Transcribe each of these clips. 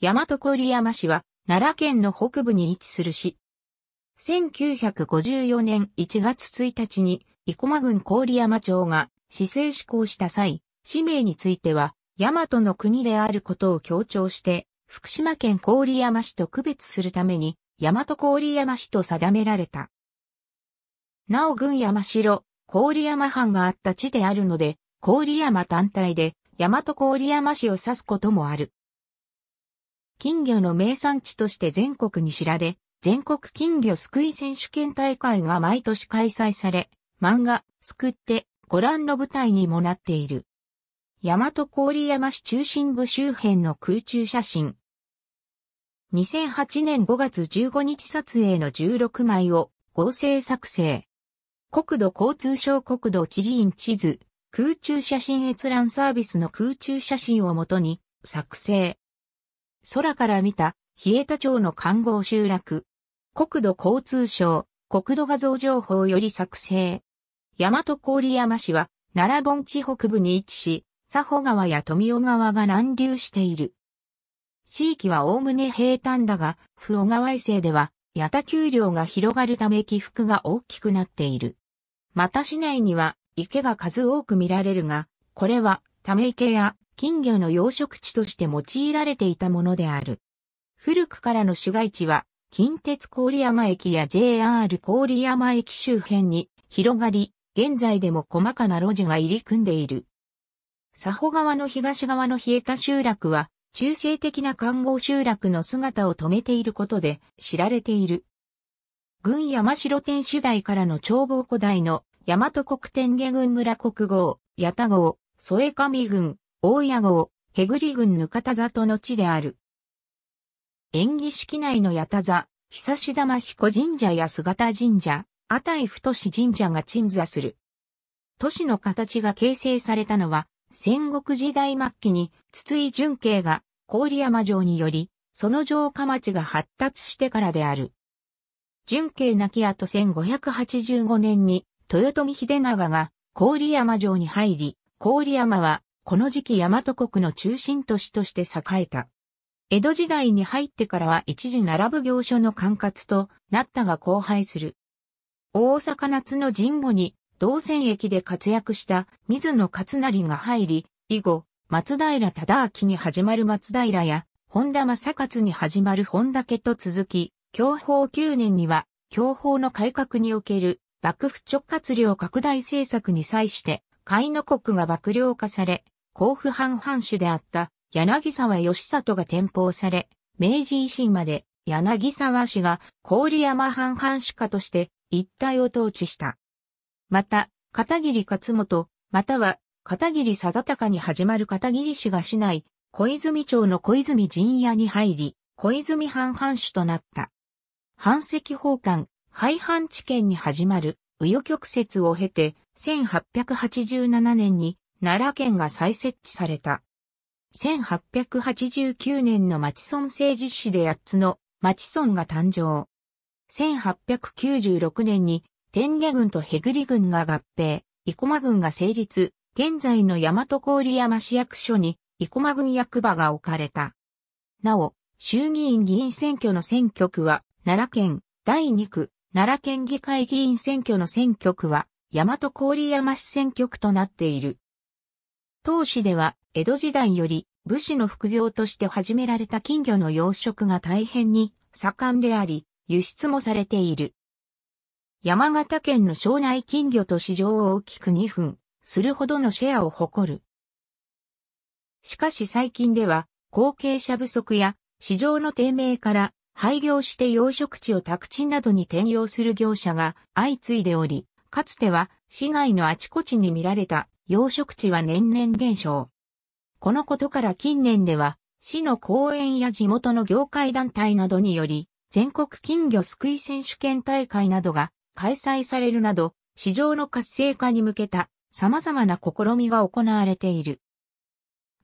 大和郡山市は、奈良県の北部に位置する市。1954年1月1日に、生駒郡郡山町が、市政施行した際、氏名については、大和の国であることを強調して、福島県郡山市と区別するために、大和郡山市と定められた。なお郡山城、郡山藩があった地であるので、郡山単体で、大和郡山市を指すこともある。金魚の名産地として全国に知られ、全国金魚救い選手権大会が毎年開催され、漫画、救ってご覧の舞台にもなっている。大和郡山市中心部周辺の空中写真。2008年5月15日撮影の16枚を合成作成。国土交通省国土地理院地図、空中写真閲覧サービスの空中写真をもとに作成。空から見た、日枝町の観光集落。国土交通省、国土画像情報より作成。大和郡山市は、奈良盆地北部に位置し、佐保川や富尾川が南流している。地域はおおむね平坦だが、不小川伊勢では、八田丘陵が広がるため起伏が大きくなっている。また市内には池が数多く見られるが、これはため池や金魚の養殖地として用いられていたものである。古くからの市街地は、近鉄郡山駅や JR 郡山駅周辺に広がり、現在でも細かな路地が入り組んでいる。佐保川の東側の冷えた集落は、中性的な観光集落の姿を止めていることで知られている。軍山城天守台からの眺望古代の大和国天下軍村国号、八田号、添上郡、大谷郷、へぐり郡ぬ方里の地である。演技式内の八田座、久志玉彦神社や姿神社、あたい太し神社が鎮座する。都市の形が形成されたのは、戦国時代末期に筒井淳慶が郡山城により、その城下町が発達してからである。淳慶亡き後1585年に豊臣秀長が郡山城に入り、郡山はこの時期大和国の中心都市として栄えた。江戸時代に入ってからは一時並ぶ行書の管轄となったが荒廃する。大阪夏の神護に同線駅で活躍した水野勝成が入り、以後、松平忠明に始まる松平や、本田正勝に始まる本田家と続き、享保9年には、享保の改革における幕府直轄領拡大政策に際して、海の国が幕僚化され、甲府藩藩主であった柳沢義里が転封され、明治維新まで柳沢氏が郡山藩藩主家として一帯を統治した。また、片桐勝本、または片桐貞隆に始まる片桐氏が市内、小泉町の小泉陣屋に入り、小泉藩藩主となった。藩籍奉還、廃藩置県に始まる、右与曲折を経て、1887年に奈良県が再設置された。1889年の町村政治史で8つの町村が誕生。1896年に天下軍とへぐり軍が合併、生駒郡が成立、現在の大和郡山市役所に生駒郡役場が置かれた。なお、衆議院議員選挙の選挙区は奈良県第2区、奈良県議会議員選挙の選挙区は大和郡山市選挙区となっている。当市では、江戸時代より武士の副業として始められた金魚の養殖が大変に盛んであり、輸出もされている。山形県の庄内金魚と市場を大きく2分するほどのシェアを誇る。しかし最近では、後継者不足や市場の低迷から廃業して養殖地を宅地などに転用する業者が相次いでおり、かつては市内のあちこちに見られた養殖地は年々減少。このことから近年では、市の公園や地元の業界団体などにより、全国金魚救い選手権大会などが開催されるなど、市場の活性化に向けた様々な試みが行われている。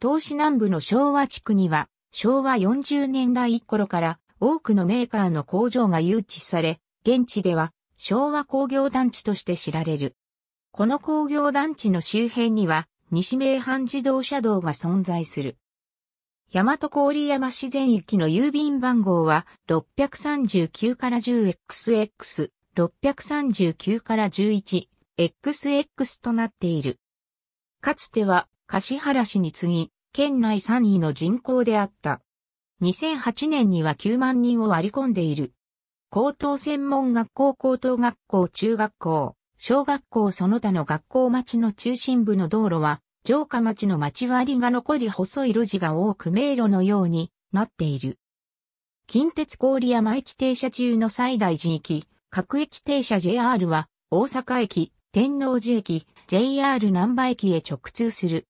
東市南部の昭和地区には、昭和40年代頃から多くのメーカーの工場が誘致され、現地では昭和工業団地として知られる。この工業団地の周辺には西名阪自動車道が存在する。大和郡山市全域の郵便番号は639から 10XX、639から 11XX となっている。かつては柏原市に次ぎ、県内3位の人口であった。2008年には9万人を割り込んでいる。高等専門学校高等学校中学校、小学校その他の学校町の中心部の道路は、城下町の町割りが残り細い路地が多く迷路のようになっている。近鉄郡山駅停車中の最大寺駅、各駅停車 JR は、大阪駅、天王寺駅、JR 南波駅へ直通する。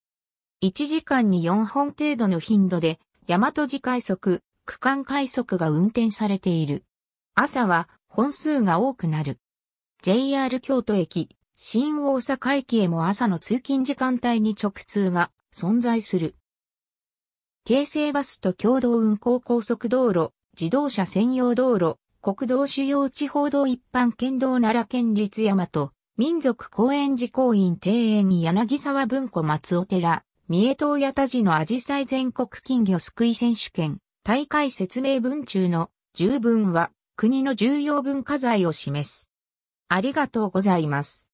1時間に4本程度の頻度で、大和寺快速、区間快速が運転されている。朝は本数が多くなる。JR 京都駅、新大阪駅へも朝の通勤時間帯に直通が存在する。京成バスと共同運行高速道路、自動車専用道路、国道主要地方道一般県道奈良県立山と、民族公園寺公園庭園柳沢文庫松尾寺、三重東八田寺の紫陽花全国金魚すくい選手権、大会説明文中の十分は国の重要文化財を示す。ありがとうございます。